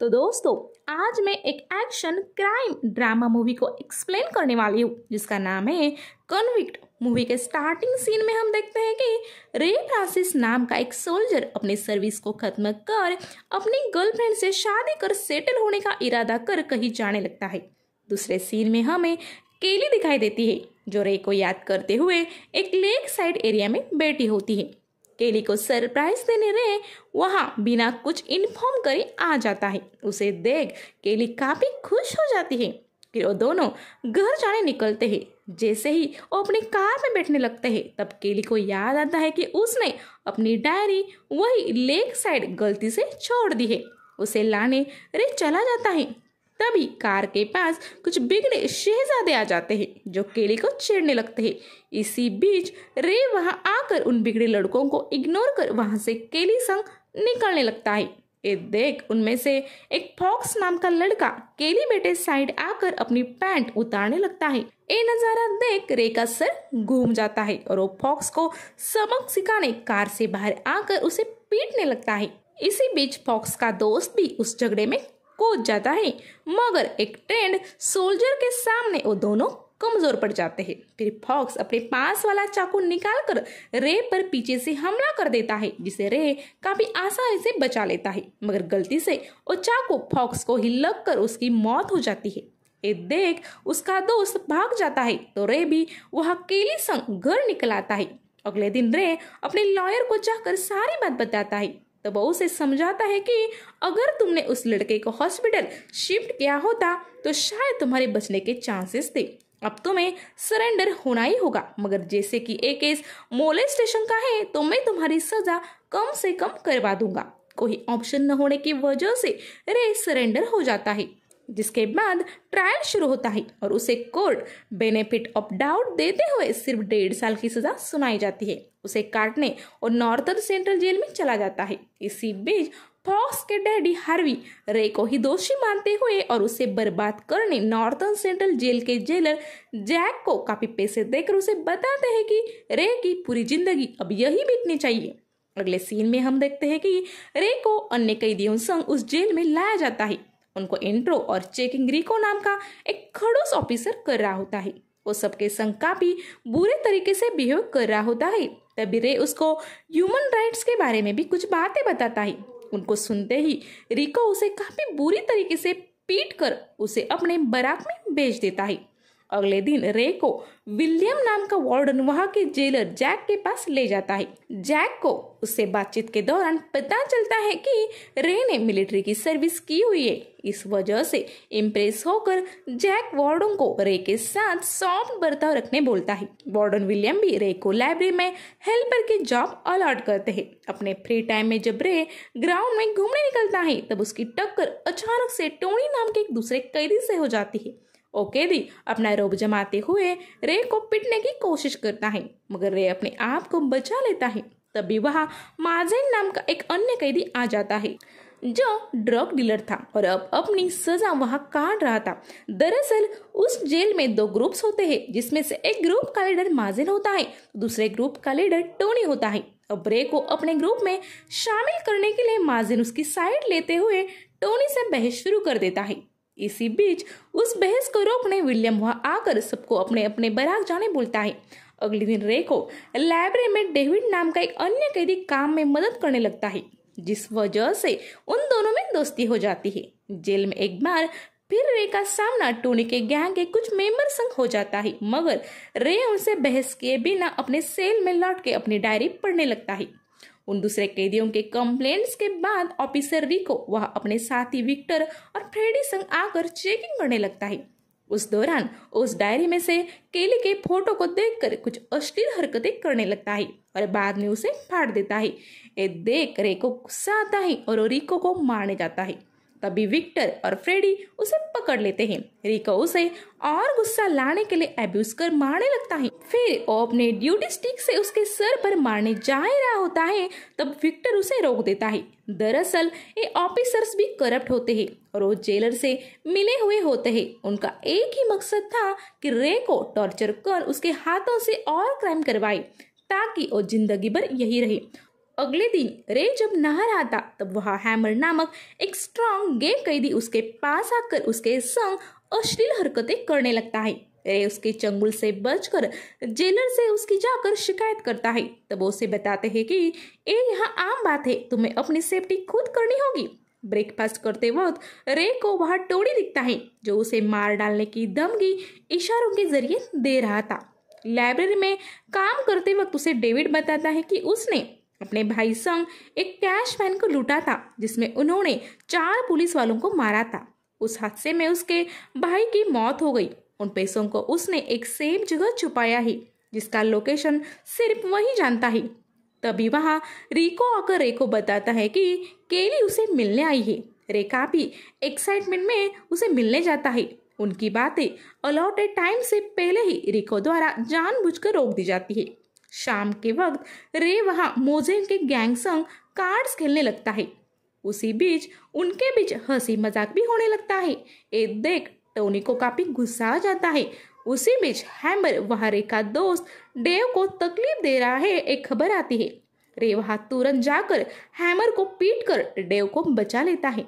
तो दोस्तों आज मैं एक एक्शन क्राइम ड्रामा मूवी को एक्सप्लेन करने वाली हूँ जिसका नाम है कन्विक्ट मूवी के स्टार्टिंग सीन में हम देखते हैं कि रे फ्रांसिस नाम का एक सोल्जर अपने सर्विस को खत्म कर अपनी गर्लफ्रेंड से शादी कर सेटल होने का इरादा कर कहीं जाने लगता है दूसरे सीन में हमें केली दिखाई देती है जो रे को याद करते हुए एक लेक साइड एरिया में बैठी होती है केली को सरप्राइज देने रे वहाँ बिना कुछ इन्फॉर्म करे आ जाता है उसे देख केली काफ़ी खुश हो जाती है फिर वो दोनों घर जाने निकलते हैं जैसे ही वो अपनी कार में बैठने लगते हैं तब केली को याद आता है कि उसने अपनी डायरी वही लेक साइड गलती से छोड़ दी है उसे लाने रे चला जाता है तभी कार के पास कुछ बिगड़े शहजादे आ जाते हैं जो केली को छेड़ने लगते हैं इसी बीच रे वहां आकर उन बिगड़े लड़कों को इग्नोर कर वहां से केली संग निकलने लगता है ये देख उनमें से एक फॉक्स नाम का लड़का केली बेटे साइड आकर अपनी पैंट उतारने लगता है ये नजारा देख रे का सर घूम जाता है और वो फॉक्स को सबक सिखाने कार से बाहर आकर उसे पीटने लगता है इसी बीच फॉक्स का दोस्त भी उस झगड़े में कूद जाता है मगर एक ट्रेंड सोल्जर के सामने वो दोनों कमजोर पड़ जाते हैं फिर फॉक्स अपने पास वाला चाकू निकालकर रे पर पीछे से हमला कर देता है जिसे रे काफी आसानी से बचा लेता है मगर गलती से वो चाकू फॉक्स को ही लग कर उसकी मौत हो जाती है ये देख उसका दोस्त भाग जाता है तो रे भी वह अकेली संग घर निकल आता है अगले दिन रे अपने लॉयर को जाकर सारी बात बताता है तो बहू से समझाता है कि अगर तुमने उस लड़के को हॉस्पिटल शिफ्ट किया होता तो शायद तुम्हारे बचने के चांसेस थे अब तुम्हें सरेंडर होना ही होगा मगर जैसे कि एक केस मोले स्टेशन का है तो मैं तुम्हारी सजा कम से कम करवा दूंगा कोई ऑप्शन न होने की वजह से रे सरेंडर हो जाता है जिसके बाद ट्रायल शुरू होता है और उसे कोर्ट बेनिफिट ऑफ डाउट देते हुए सिर्फ डेढ़ साल की सजा सुनाई जाती है उसे काटने और नॉर्थन सेंट्रल जेल में चला जाता है इसी बीच फॉक्स के डैडी हार्वी रे को ही दोषी मानते हुए और उसे बर्बाद करने नॉर्थन सेंट्रल जेल के जेलर जैक को काफी पैसे देकर उसे बताते हैं कि रे की पूरी जिंदगी अब यही बीतनी चाहिए अगले सीन में हम देखते हैं कि रे को अन्य कैदियों संग उस जेल में लाया जाता है उनको इंट्रो और चेकिंग रिको नाम का एक खड़ूस ऑफिसर कर रहा होता है वो सबके संग काफी बुरे तरीके से बिहेव कर रहा होता है तभी रे उसको ह्यूमन राइट्स के बारे में भी कुछ बातें बताता है उनको सुनते ही रिको उसे काफी बुरी तरीके से पीट कर उसे अपने बराक में भेज देता है अगले दिन रे को विलियम नाम का वार्डन वहां के जेलर जैक के पास ले जाता है जैक को उससे बातचीत के दौरान पता चलता है कि रे ने मिलिट्री की सर्विस की हुई है इस वजह से इम्प्रेस होकर जैक वार्डन को रे के साथ सॉफ्ट बर्ताव रखने बोलता है वार्डन विलियम भी रे को लाइब्रेरी में हेल्पर की जॉब अलॉट करते हैं अपने फ्री टाइम में जब रे ग्राउंड में घूमने निकलता है तब उसकी टक्कर अचानक से टोनी नाम के एक दूसरे कैदी से हो जाती है ओके दी अपना रोब जमाते हुए रे को पिटने की कोशिश करता है मगर रे अपने आप को बचा लेता है तभी वहाँ माजेन नाम का एक अन्य कैदी आ जाता है जो ड्रग डीलर था और अब अपनी सजा वहां काट रहा था दरअसल उस जेल में दो ग्रुप्स होते हैं जिसमें से एक ग्रुप का लीडर माजेन होता है दूसरे ग्रुप का लीडर टोनी होता है अब रे को अपने ग्रुप में शामिल करने के लिए माजिन उसकी साइड लेते हुए टोनी से बहस शुरू कर देता है इसी बीच उस बहस को रोकने विलियम वहां आकर सबको अपने अपने बराग जाने बोलता है अगले दिन रे को लाइब्रेरी में डेविड नाम का एक अन्य कैदी काम में मदद करने लगता है जिस वजह से उन दोनों में दोस्ती हो जाती है जेल में एक बार फिर रे का सामना टोनी के गैंग के कुछ मेंबर संग हो जाता है मगर रे उनसे बहस किए बिना अपने सेल में लौट के अपनी डायरी पढ़ने लगता है उन दूसरे कैदियों के कंप्लेंट्स के बाद ऑफिसर रिको वह अपने साथी विक्टर और फ्रेडी संग आकर चेकिंग करने लगता है उस दौरान उस डायरी में से केली के फोटो को देखकर कुछ अश्लील हरकतें करने लगता है और बाद में उसे फाड़ देता है ये देख रेको गुस्सा आता है और रिको को मारने जाता है तभी विक्टर और फ्रेडी उसे पकड़ लेते हैं रिको उसे और गुस्सा लाने के लिए एब्यूज कर मारने लगता है फिर वो अपने ड्यूटी स्टिक से उसके सर पर मारने जा रहा होता है तब विक्टर उसे रोक देता है दरअसल ये ऑफिसर्स भी करप्ट होते हैं और वो जेलर से मिले हुए होते हैं उनका एक ही मकसद था कि रे को टॉर्चर कर उसके हाथों से और क्राइम करवाए ताकि वो जिंदगी भर यही रहे अगले दिन रे जब नहा रहा था तब वह हैमर नामक एक स्ट्रांग गे कैदी उसके पास आकर उसके संग अश्लील हरकतें करने लगता है रे उसके चंगुल से बचकर जेलर से उसकी जाकर शिकायत करता है तब उसे बताते हैं कि ये यहाँ आम बात है तुम्हें अपनी सेफ्टी खुद करनी होगी ब्रेकफास्ट करते वक्त रे को वह टोड़ी दिखता है जो उसे मार डालने की धमकी इशारों के जरिए दे रहा था लाइब्रेरी में काम करते वक्त उसे डेविड बताता है कि उसने अपने भाई संग एक कैश वैन को लूटा था जिसमें उन्होंने चार पुलिस वालों को मारा था उस हादसे में उसके भाई की मौत हो गई उन पैसों को उसने एक सेम जगह छुपाया ही जिसका लोकेशन सिर्फ वही जानता ही तभी वहाँ रिको आकर रेको बताता है कि केली उसे मिलने आई है रेखा भी एक्साइटमेंट में उसे मिलने जाता है उनकी बातें अलॉटेड टाइम से पहले ही रिको द्वारा जानबूझकर रोक दी जाती है शाम के वक्त रे वहां मोजेल के गैंग संग कार्ड्स खेलने लगता है उसी बीच उनके बीच हंसी मजाक भी होने लगता है ये देख टोनी को काफी गुस्सा आ जाता है उसी बीच हैमर वहां रे का दोस्त डेव को तकलीफ दे रहा है एक खबर आती है रे वहां तुरंत जाकर हैमर को पीट कर डेव को बचा लेता है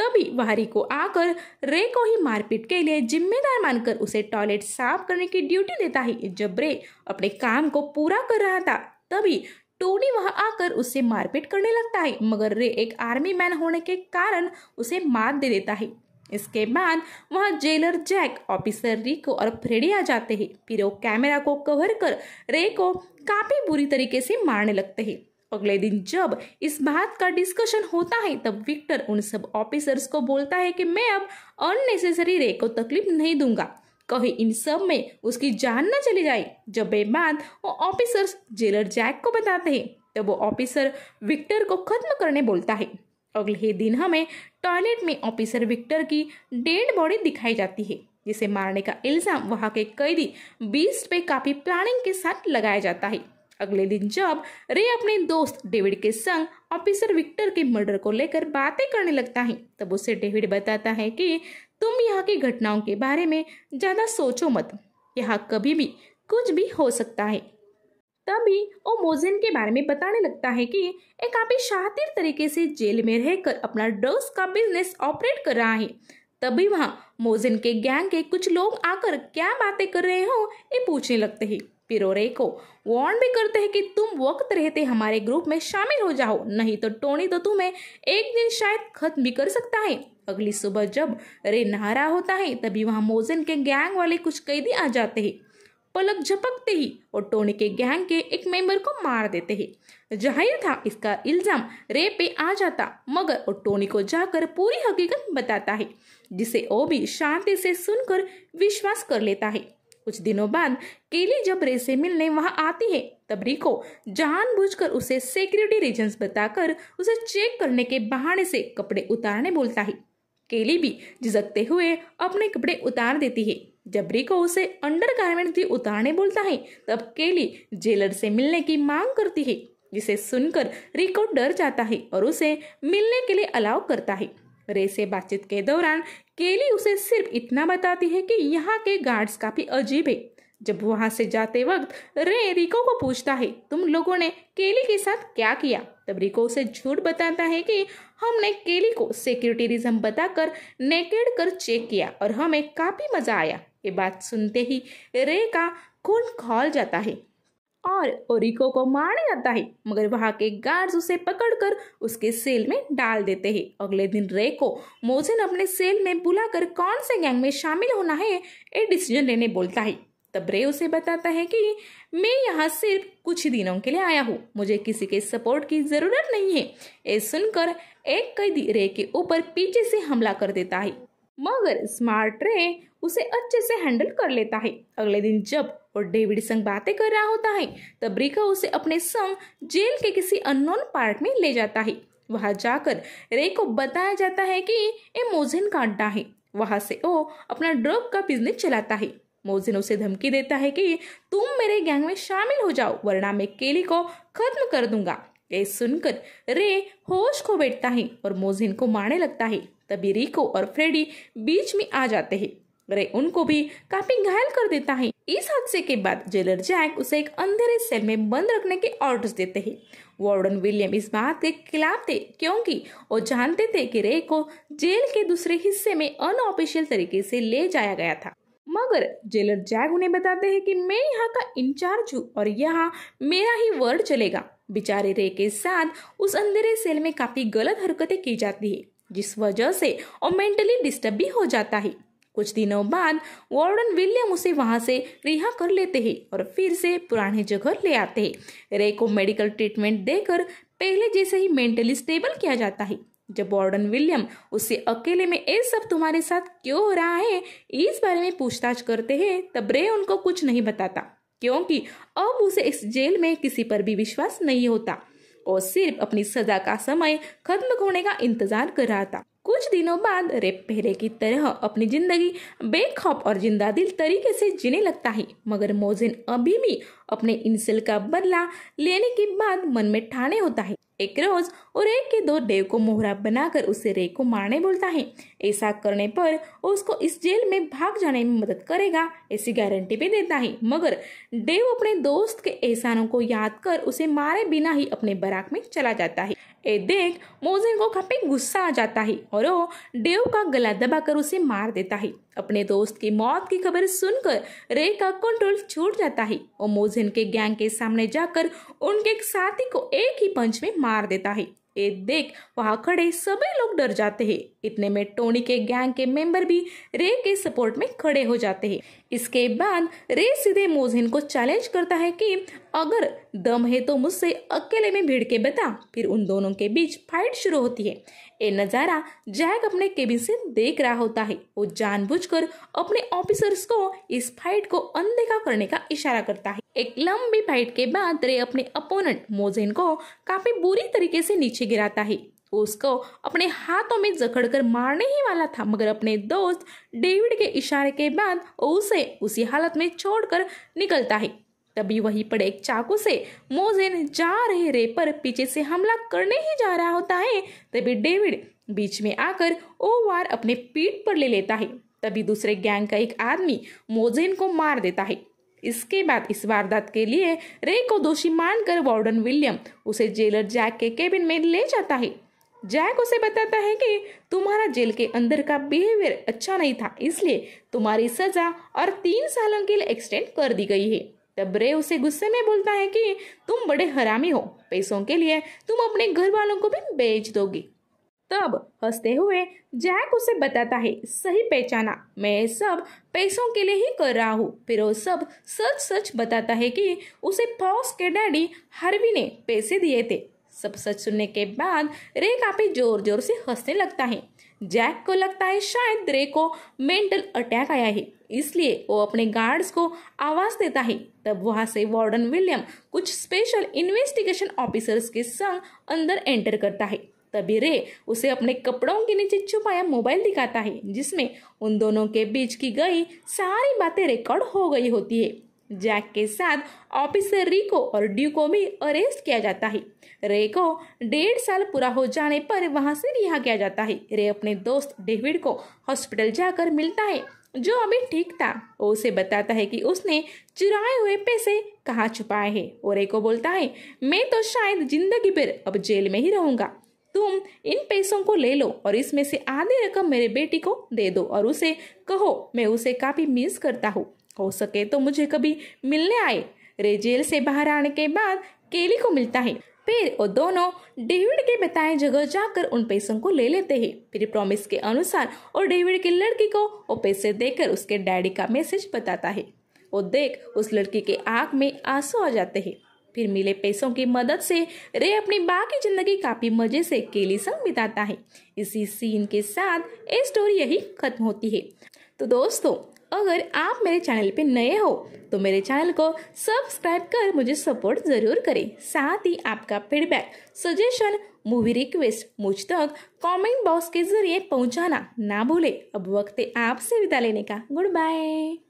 तभी वारी को आकर रे को ही मारपीट के लिए जिम्मेदार मानकर उसे टॉयलेट साफ करने की ड्यूटी देता है जब रे अपने काम को पूरा कर रहा था तभी टोनी वहां आकर उससे मारपीट करने लगता है मगर रे एक आर्मी मैन होने के कारण उसे मात दे देता है इसके बाद वहां जेलर जैक ऑफिसर रिको और फ्रेडी आ जाते हैं फिर वो कैमरा को कवर कर रे को काफी बुरी तरीके से मारने लगते हैं अगले दिन जब इस बात का डिस्कशन होता है तब विक्टर उन सब ऑफिसर्स को बोलता है कि मैं अब अननेसेसरी रे को तकलीफ नहीं दूंगा कहीं इन सब में उसकी जान न चली जाए जब ये बात वो ऑफिसर्स जेलर जैक को बताते हैं तब वो ऑफिसर विक्टर को खत्म करने बोलता है अगले ही दिन हमें टॉयलेट में ऑफिसर विक्टर की डेड बॉडी दिखाई जाती है जिसे मारने का इल्ज़ाम वहाँ के कैदी बीस्ट पे काफ़ी प्लानिंग के साथ लगाया जाता है अगले दिन जब रे अपने दोस्त डेविड के संग ऑफिसर विक्टर के मर्डर को लेकर बातें करने लगता है तब उसे डेविड बताता है कि तुम यहाँ की घटनाओं के बारे में ज़्यादा सोचो मत यहाँ कभी भी कुछ भी हो सकता है तभी वो मोजेन के बारे में बताने लगता है कि एक काफी शातिर तरीके से जेल में रहकर अपना ड्रग्स का बिजनेस ऑपरेट कर रहा है तभी वहाँ मोजेन के गैंग के कुछ लोग आकर क्या बातें कर रहे हो ये पूछने लगते हैं पिरोरे को वार्न भी करते हैं कि तुम वक्त रहते हमारे ग्रुप में शामिल हो जाओ नहीं तो टोनी तो तुम्हें एक दिन शायद खत्म भी कर सकता है अगली सुबह जब रे नहारा होता है तभी वहाँ मोजन के गैंग वाले कुछ कैदी आ जाते हैं पलक झपकते ही और टोनी के गैंग के एक मेंबर को मार देते हैं जाहिर था इसका इल्जाम रे पे आ जाता मगर और टोनी को जाकर पूरी हकीकत बताता है जिसे ओ भी शांति से सुनकर विश्वास कर लेता है कुछ दिनों बाद केली जब रेसे मिलने वहां आती है तब रिको जानबूझकर उसे सिक्योरिटी रीजन बताकर उसे चेक करने के बहाने से कपड़े उतारने बोलता है केली भी झिझकते हुए अपने कपड़े उतार देती है जब रिको उसे अंडर गारमेंट भी उतारने बोलता है तब केली जेलर से मिलने की मांग करती है जिसे सुनकर रिको डर जाता है और उसे मिलने के लिए अलाउ करता है रे से बातचीत के दौरान केली उसे सिर्फ इतना बताती है कि यहाँ के गार्ड्स काफ़ी अजीब है जब वहां से जाते वक्त रे रिको को पूछता है तुम लोगों ने केली के साथ क्या किया तब रिको उसे झूठ बताता है कि हमने केली को सिक्योरिटी रिजम बताकर नेकेड कर चेक किया और हमें काफ़ी मज़ा आया ये बात सुनते ही रे का खून खोल जाता है और ओरिको को मार जाता है मगर वहाँ के गार्ड्स उसे पकड़कर उसके सेल में डाल देते हैं अगले दिन रे को मोजिन अपने सेल में बुलाकर कौन से गैंग में शामिल होना है ये डिसीजन लेने बोलता है तब रे उसे बताता है कि मैं यहाँ सिर्फ कुछ दिनों के लिए आया हूँ मुझे किसी के सपोर्ट की ज़रूरत नहीं है ये सुनकर एक कैदी रे के ऊपर पीछे से हमला कर देता है मगर स्मार्ट रे उसे अच्छे से हैंडल कर लेता है अगले दिन जब वो डेविड संग बातें कर रहा होता है तब रिका उसे अपने संग जेल के किसी अननोन पार्ट में ले जाता है वहां जाकर रे को बताया जाता है कि ये मोजिन का अड्डा है वहां से वो अपना ड्रग का बिजनेस चलाता है मोजिन उसे धमकी देता है कि तुम मेरे गैंग में शामिल हो जाओ वरना मैं केली को खत्म कर दूंगा ये सुनकर रे होश खो बैठता है और मोजिन को मारने लगता है तभी रिको और फ्रेडी बीच में आ जाते हैं रे उनको भी काफी घायल कर देता है इस हादसे के बाद जेलर जैक उसे एक अंधेरे सेल में बंद रखने के ऑर्डर्स देते हैं वार्डन विलियम इस बात के खिलाफ थे क्योंकि वो जानते थे कि रे को जेल के दूसरे हिस्से में अनऑफिशियल तरीके से ले जाया गया था मगर जेलर जैक उन्हें बताते हैं कि मैं यहाँ का इंचार्ज हूँ और यहाँ मेरा ही वर्ड चलेगा बेचारे रे के साथ उस अंधेरे सेल में काफी गलत हरकतें की जाती है जिस वजह से वो मेंटली डिस्टर्ब भी हो जाता है कुछ दिनों बाद वार्डन विलियम उसे वहां से रिहा कर लेते हैं और फिर से पुराने जगह ले आते हैं रे को मेडिकल ट्रीटमेंट देकर पहले जैसे ही मेंटली स्टेबल किया जाता है जब वार्डन विलियम उससे अकेले में ये सब तुम्हारे साथ क्यों हो रहा है इस बारे में पूछताछ करते हैं तब रे उनको कुछ नहीं बताता क्योंकि अब उसे इस जेल में किसी पर भी विश्वास नहीं होता और सिर्फ अपनी सजा का समय खत्म होने का इंतजार कर रहा था कुछ दिनों बाद रेप पहले की तरह अपनी जिंदगी बेखौफ और जिंदा दिल तरीके से जीने लगता है मगर मोजेन अभी भी अपने इंसिल का बदला लेने के बाद मन में ठाने होता है एक रोज और एक के दो देव को मोहरा बनाकर उसे रे को मारने बोलता है ऐसा करने पर उसको इस जेल में भाग जाने में मदद करेगा ऐसी गारंटी भी देता है मगर देव अपने दोस्त के एहसानों को याद कर उसे मारे बिना ही अपने बराक में चला जाता है ये देख मोजिन को काफी गुस्सा आ जाता है और वो देव का गला दबाकर उसे मार देता है अपने दोस्त की मौत की खबर सुनकर रे का कंट्रोल छूट जाता है और मोजे इनके गैंग के सामने जाकर उनके एक साथी को एक ही पंच में मार देता है ये देख वहां खड़े सभी लोग डर जाते हैं इतने में टोनी के गैंग के मेंबर भी रे के सपोर्ट में खड़े हो जाते हैं इसके बाद रे सीधे मोजिन को चैलेंज करता है कि अगर दम है तो मुझसे अकेले में भिड़ के बता फिर उन दोनों के बीच फाइट शुरू होती है ये नज़ारा जैक अपने केबिन से देख रहा होता है वो जानबूझकर अपने ऑफिसर्स को इस फाइट को अनदेखा करने का इशारा करता है एक लंबी फाइट के बाद रे अपने अपोनेंट मोजेन को काफी बुरी तरीके से नीचे गिराता है उसको अपने हाथों में जकड़कर मारने ही वाला था मगर अपने दोस्त डेविड के इशारे के बाद उसे उसी हालत में छोड़कर निकलता है तभी वहीं पर एक चाकू से मोजेन जा रहे रे पर पीछे से हमला करने ही जा रहा होता है तभी डेविड बीच में आकर वार अपने पीठ पर ले लेता है तभी दूसरे गैंग का एक आदमी मोजेन को मार देता है इसके बाद इस वारदात के लिए रे को दोषी मानकर वार्डन विलियम उसे जेलर जैक के केबिन में ले जाता है जैक उसे बताता है कि तुम्हारा जेल के अंदर का बिहेवियर अच्छा नहीं था इसलिए तुम्हारी सजा और तीन सालों के लिए एक्सटेंड कर दी गई है तब रे उसे गुस्से में बोलता है कि तुम बड़े हरामी हो पैसों के लिए तुम अपने घर वालों को भी बेच दोगी तब हंसते हुए जैक उसे बताता है सही पहचाना मैं सब पैसों के लिए ही कर रहा हूँ फिर वो सब सच सच बताता है कि उसे पॉस के डैडी हरवी ने पैसे दिए थे सब सच सुनने के बाद रे काफी जोर जोर से हंसने लगता है जैक को लगता है शायद रे को मेंटल अटैक आया है इसलिए वो अपने गार्ड्स को आवाज देता है तब वहां से वार्डन विलियम कुछ स्पेशल इन्वेस्टिगेशन ऑफिसर्स के संग अंदर एंटर करता है तभी रे उसे अपने कपड़ों के नीचे छुपाया मोबाइल दिखाता है जिसमें उन दोनों के बीच की गई सारी बातें रिकॉर्ड हो गई होती है जैक के साथ ऑफिसर रिको और ड्यू को भी अरेस्ट किया जाता है रे को डेढ़ साल पूरा हो जाने पर वहां से रिहा किया जाता है रे अपने दोस्त डेविड को हॉस्पिटल जाकर मिलता है जो अभी ठीक था वो उसे बताता है कि उसने चुराए हुए पैसे कहाँ छुपाए हैं और रे को बोलता है मैं तो शायद जिंदगी भर अब जेल में ही रहूंगा तुम इन पैसों को ले लो और इसमें से आधी रकम मेरे बेटी को दे दो और उसे कहो मैं उसे काफ़ी मिस करता हूँ हो सके तो मुझे कभी मिलने आए रे जेल से बाहर आने के बाद केली को मिलता है फिर वो दोनों डेविड के बताए जगह जाकर उन पैसों को ले लेते हैं फिर प्रॉमिस के अनुसार और डेविड की लड़की को वो पैसे देकर उसके डैडी का मैसेज बताता है वो देख उस लड़की के आँख में आंसू आ जाते हैं फिर मिले पैसों की मदद से रे अपनी बाकी जिंदगी काफी मजे से केली संग बिताता है इसी सीन के साथ ये स्टोरी यही खत्म होती है तो दोस्तों अगर आप मेरे चैनल पे नए हो तो मेरे चैनल को सब्सक्राइब कर मुझे सपोर्ट ज़रूर करें साथ ही आपका फीडबैक सजेशन मूवी रिक्वेस्ट मुझ तक कमेंट बॉक्स के जरिए पहुंचाना ना भूले अब वक्त है आपसे विदा लेने का गुड बाय